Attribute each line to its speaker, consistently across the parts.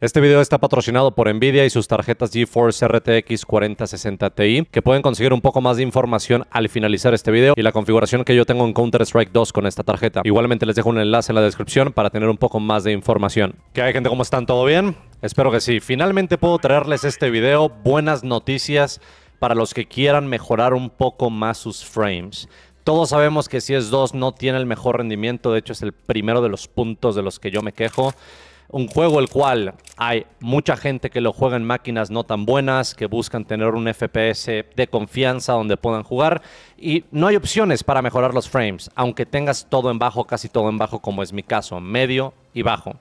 Speaker 1: Este video está patrocinado por Nvidia y sus tarjetas GeForce RTX 4060 Ti, que pueden conseguir un poco más de información al finalizar este video y la configuración que yo tengo en Counter-Strike 2 con esta tarjeta. Igualmente les dejo un enlace en la descripción para tener un poco más de información. ¿Qué hay gente? ¿Cómo están? ¿Todo bien? Espero que sí. Finalmente puedo traerles este video. Buenas noticias para los que quieran mejorar un poco más sus frames. Todos sabemos que CS2 no tiene el mejor rendimiento, de hecho es el primero de los puntos de los que yo me quejo un juego el cual hay mucha gente que lo juega en máquinas no tan buenas, que buscan tener un FPS de confianza donde puedan jugar y no hay opciones para mejorar los frames, aunque tengas todo en bajo, casi todo en bajo como es mi caso, medio y bajo.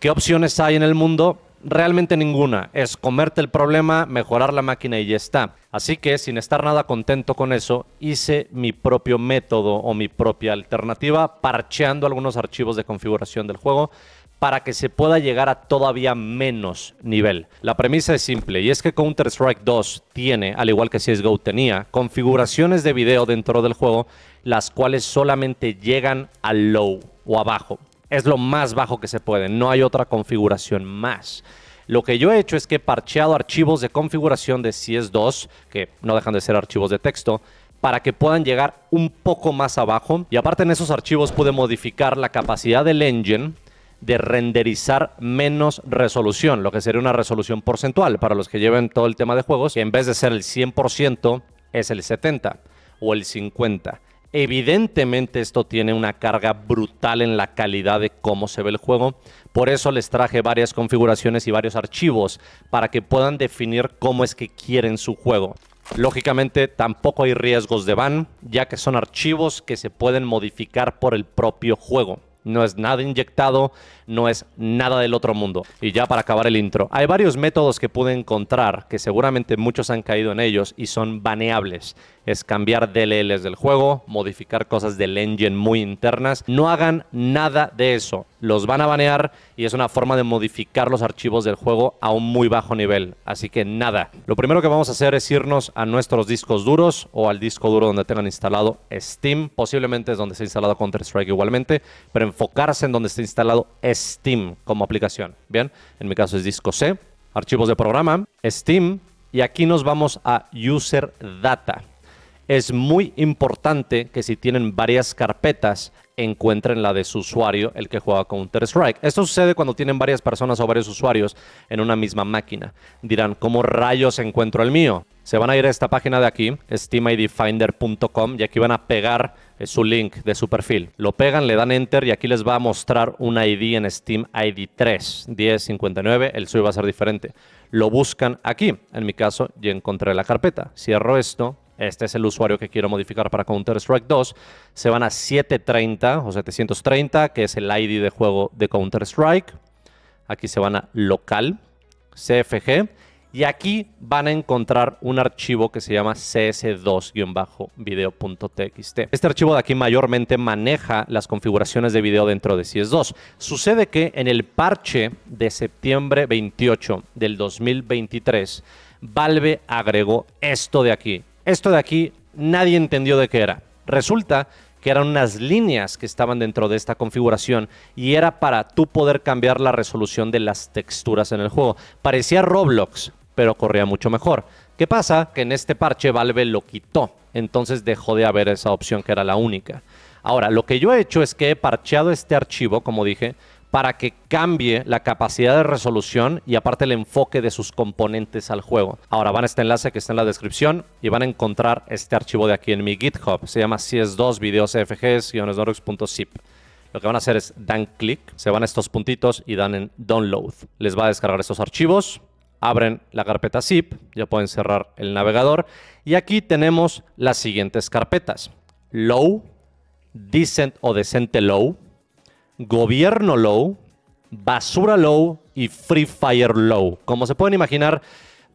Speaker 1: ¿Qué opciones hay en el mundo? Realmente ninguna. Es comerte el problema, mejorar la máquina y ya está. Así que sin estar nada contento con eso, hice mi propio método o mi propia alternativa, parcheando algunos archivos de configuración del juego para que se pueda llegar a todavía menos nivel. La premisa es simple y es que Counter-Strike 2 tiene, al igual que CSGO tenía, configuraciones de video dentro del juego, las cuales solamente llegan a low o abajo. Es lo más bajo que se puede, no hay otra configuración más. Lo que yo he hecho es que he parcheado archivos de configuración de CS2, que no dejan de ser archivos de texto, para que puedan llegar un poco más abajo. Y aparte en esos archivos pude modificar la capacidad del engine de renderizar menos resolución, lo que sería una resolución porcentual para los que lleven todo el tema de juegos, y en vez de ser el 100% es el 70 o el 50. Evidentemente esto tiene una carga brutal en la calidad de cómo se ve el juego, por eso les traje varias configuraciones y varios archivos para que puedan definir cómo es que quieren su juego. Lógicamente tampoco hay riesgos de ban, ya que son archivos que se pueden modificar por el propio juego no es nada inyectado, no es nada del otro mundo. Y ya para acabar el intro, hay varios métodos que pude encontrar que seguramente muchos han caído en ellos y son baneables. Es cambiar DLLs del juego, modificar cosas del engine muy internas. No hagan nada de eso. Los van a banear y es una forma de modificar los archivos del juego a un muy bajo nivel. Así que nada. Lo primero que vamos a hacer es irnos a nuestros discos duros o al disco duro donde tengan instalado Steam. Posiblemente es donde se ha instalado Counter-Strike igualmente, pero enfocarse en donde esté instalado Steam Steam como aplicación. Bien, en mi caso es disco C, archivos de programa, Steam, y aquí nos vamos a User Data. Es muy importante que si tienen varias carpetas, encuentren la de su usuario, el que juega Counter-Strike. Esto sucede cuando tienen varias personas o varios usuarios en una misma máquina. Dirán, ¿cómo rayos encuentro el mío? Se van a ir a esta página de aquí, steamidfinder.com, y aquí van a pegar es su link de su perfil. Lo pegan, le dan enter y aquí les va a mostrar un ID en Steam ID 3, 1059, el suyo va a ser diferente. Lo buscan aquí, en mi caso ya encontré la carpeta. Cierro esto, este es el usuario que quiero modificar para Counter-Strike 2. Se van a 730 o 730, que es el ID de juego de Counter-Strike. Aquí se van a local, CFG y aquí van a encontrar un archivo que se llama cs2-video.txt. Este archivo de aquí mayormente maneja las configuraciones de video dentro de CS2. Sucede que en el parche de septiembre 28 del 2023, Valve agregó esto de aquí. Esto de aquí nadie entendió de qué era. Resulta que eran unas líneas que estaban dentro de esta configuración y era para tú poder cambiar la resolución de las texturas en el juego. Parecía Roblox, pero corría mucho mejor. ¿Qué pasa? Que en este parche Valve lo quitó, entonces dejó de haber esa opción que era la única. Ahora, lo que yo he hecho es que he parcheado este archivo, como dije, para que cambie la capacidad de resolución y aparte el enfoque de sus componentes al juego. Ahora van a este enlace que está en la descripción y van a encontrar este archivo de aquí en mi GitHub. Se llama CS2 videos fgs Lo que van a hacer es dan clic, se van a estos puntitos y dan en download. Les va a descargar estos archivos abren la carpeta zip, ya pueden cerrar el navegador y aquí tenemos las siguientes carpetas. Low, decent o decente low, gobierno low, basura low y free fire low. Como se pueden imaginar,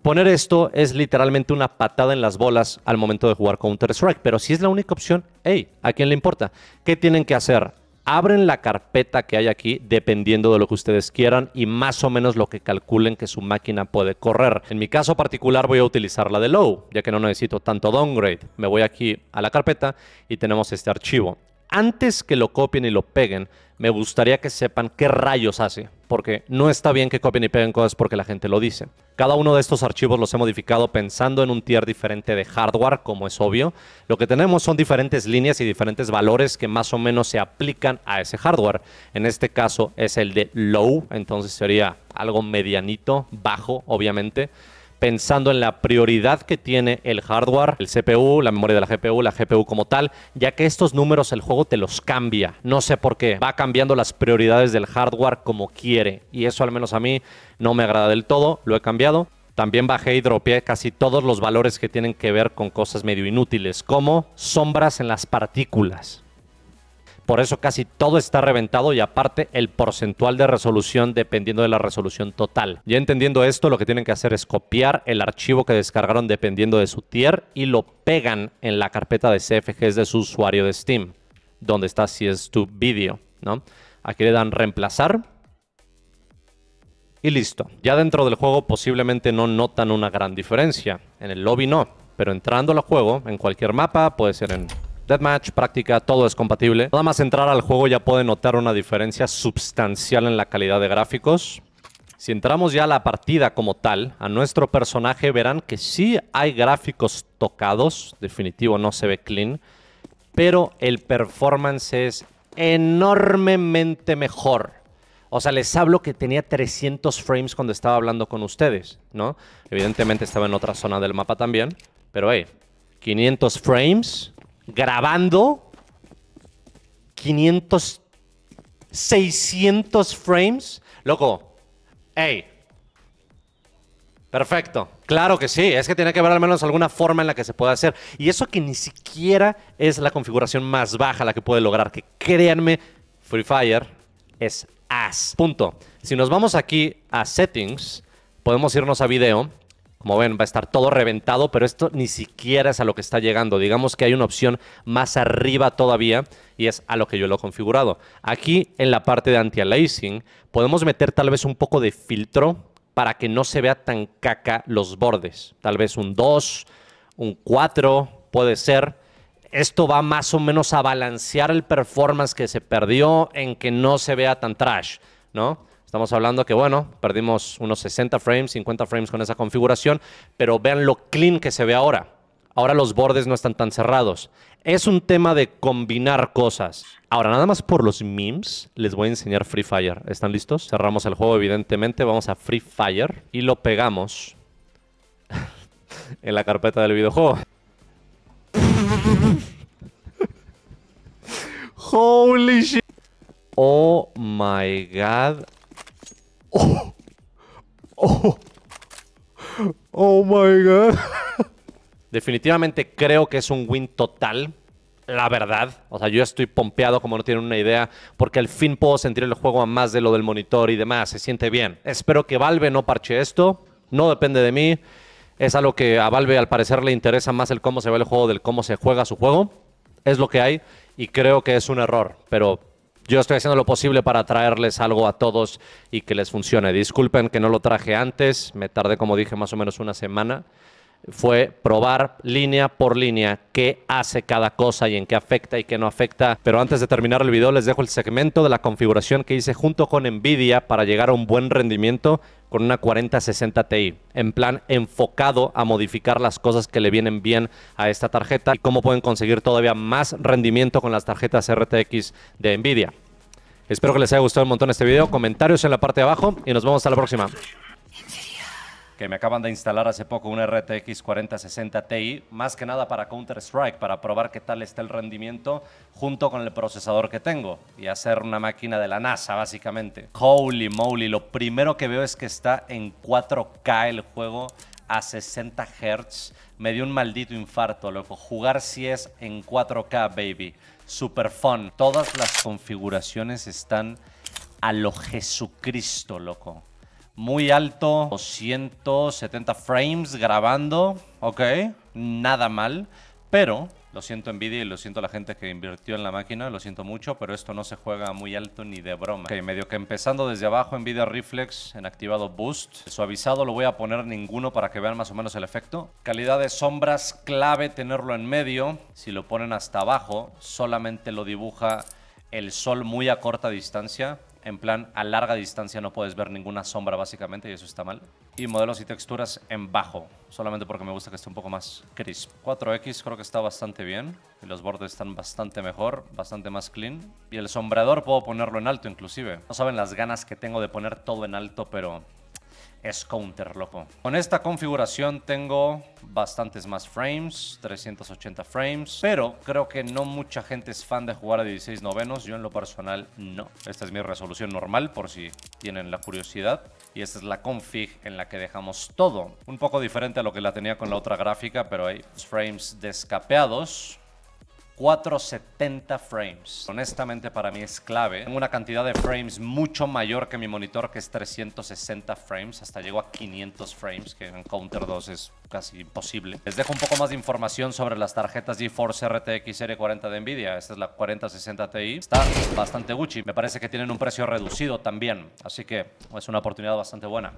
Speaker 1: poner esto es literalmente una patada en las bolas al momento de jugar Counter Strike, pero si es la única opción, hey, ¿a quién le importa? ¿Qué tienen que hacer? abren la carpeta que hay aquí dependiendo de lo que ustedes quieran y más o menos lo que calculen que su máquina puede correr. En mi caso particular voy a utilizar la de low, ya que no necesito tanto downgrade. Me voy aquí a la carpeta y tenemos este archivo. Antes que lo copien y lo peguen, me gustaría que sepan qué rayos hace porque no está bien que copien y peguen cosas porque la gente lo dice. Cada uno de estos archivos los he modificado pensando en un tier diferente de hardware, como es obvio. Lo que tenemos son diferentes líneas y diferentes valores que más o menos se aplican a ese hardware. En este caso es el de low, entonces sería algo medianito, bajo, obviamente pensando en la prioridad que tiene el hardware, el CPU, la memoria de la GPU, la GPU como tal, ya que estos números el juego te los cambia. No sé por qué, va cambiando las prioridades del hardware como quiere y eso al menos a mí no me agrada del todo, lo he cambiado. También bajé y dropeé casi todos los valores que tienen que ver con cosas medio inútiles, como sombras en las partículas. Por eso casi todo está reventado y aparte el porcentual de resolución dependiendo de la resolución total. Ya entendiendo esto, lo que tienen que hacer es copiar el archivo que descargaron dependiendo de su tier y lo pegan en la carpeta de CFGs de su usuario de Steam, donde está si es tu vídeo, ¿no? Aquí le dan reemplazar y listo. Ya dentro del juego posiblemente no notan una gran diferencia. En el lobby no, pero entrando al juego, en cualquier mapa, puede ser en Deathmatch, práctica, todo es compatible. Nada más entrar al juego ya puede notar una diferencia sustancial en la calidad de gráficos. Si entramos ya a la partida como tal, a nuestro personaje verán que sí hay gráficos tocados, definitivo no se ve clean, pero el performance es enormemente mejor. O sea, les hablo que tenía 300 frames cuando estaba hablando con ustedes, ¿no? Evidentemente estaba en otra zona del mapa también, pero hey, 500 frames grabando 500, 600 frames. Loco, hey, perfecto. Claro que sí, es que tiene que haber al menos alguna forma en la que se pueda hacer. Y eso que ni siquiera es la configuración más baja la que puede lograr, que créanme, Free Fire es as. Punto. Si nos vamos aquí a settings, podemos irnos a video como ven, va a estar todo reventado, pero esto ni siquiera es a lo que está llegando. Digamos que hay una opción más arriba todavía y es a lo que yo lo he configurado. Aquí en la parte de anti-aliasing podemos meter tal vez un poco de filtro para que no se vea tan caca los bordes. Tal vez un 2, un 4 puede ser. Esto va más o menos a balancear el performance que se perdió en que no se vea tan trash, ¿no? Estamos hablando que, bueno, perdimos unos 60 frames, 50 frames con esa configuración, pero vean lo clean que se ve ahora. Ahora los bordes no están tan cerrados. Es un tema de combinar cosas. Ahora, nada más por los memes, les voy a enseñar Free Fire. ¿Están listos? Cerramos el juego, evidentemente. Vamos a Free Fire y lo pegamos en la carpeta del videojuego. Holy shit. Oh my god. Oh. oh. Oh. Oh my god. Definitivamente creo que es un win total. La verdad, o sea, yo estoy pompeado como no tienen una idea, porque al fin puedo sentir el juego a más de lo del monitor y demás, se siente bien. Espero que Valve no parche esto, no depende de mí, es algo que a Valve al parecer le interesa más el cómo se ve el juego del cómo se juega su juego, es lo que hay y creo que es un error, pero yo estoy haciendo lo posible para traerles algo a todos y que les funcione. Disculpen que no lo traje antes, me tardé, como dije, más o menos una semana fue probar línea por línea qué hace cada cosa y en qué afecta y qué no afecta. Pero antes de terminar el video les dejo el segmento de la configuración que hice junto con Nvidia para llegar a un buen rendimiento con una 4060 Ti, en plan enfocado a modificar las cosas que le vienen bien a esta tarjeta y cómo pueden conseguir todavía más rendimiento con las tarjetas RTX de Nvidia. Espero que les haya gustado un montón este video, comentarios en la parte de abajo y nos vemos hasta la próxima que me acaban de instalar hace poco un RTX 4060 Ti, más que nada para Counter-Strike, para probar qué tal está el rendimiento junto con el procesador que tengo y hacer una máquina de la NASA, básicamente. Holy moly, lo primero que veo es que está en 4K el juego a 60 Hz. Me dio un maldito infarto, loco. Jugar si es en 4K, baby. Super fun. Todas las configuraciones están a lo Jesucristo, loco. Muy alto, 270 frames grabando, ok, nada mal, pero lo siento Nvidia y lo siento la gente que invirtió en la máquina, lo siento mucho, pero esto no se juega muy alto ni de broma. Ok, medio que empezando desde abajo Nvidia Reflex en activado Boost. Suavizado lo voy a poner ninguno para que vean más o menos el efecto. Calidad de sombras clave tenerlo en medio. Si lo ponen hasta abajo, solamente lo dibuja el sol muy a corta distancia en plan a larga distancia no puedes ver ninguna sombra básicamente y eso está mal. Y modelos y texturas en bajo, solamente porque me gusta que esté un poco más crisp. 4X creo que está bastante bien y los bordes están bastante mejor, bastante más clean. Y el sombreador puedo ponerlo en alto inclusive. No saben las ganas que tengo de poner todo en alto, pero es counter, loco. Con esta configuración tengo bastantes más frames, 380 frames, pero creo que no mucha gente es fan de jugar a 16 novenos, yo en lo personal no. Esta es mi resolución normal por si tienen la curiosidad y esta es la config en la que dejamos todo. Un poco diferente a lo que la tenía con la otra gráfica, pero hay frames descapeados 470 frames. Honestamente para mí es clave. Tengo una cantidad de frames mucho mayor que mi monitor que es 360 frames. Hasta llego a 500 frames que en Counter 2 es casi imposible. Les dejo un poco más de información sobre las tarjetas GeForce RTX Serie 40 de Nvidia. Esta es la 4060 Ti. Está bastante Gucci. Me parece que tienen un precio reducido también. Así que es una oportunidad bastante buena.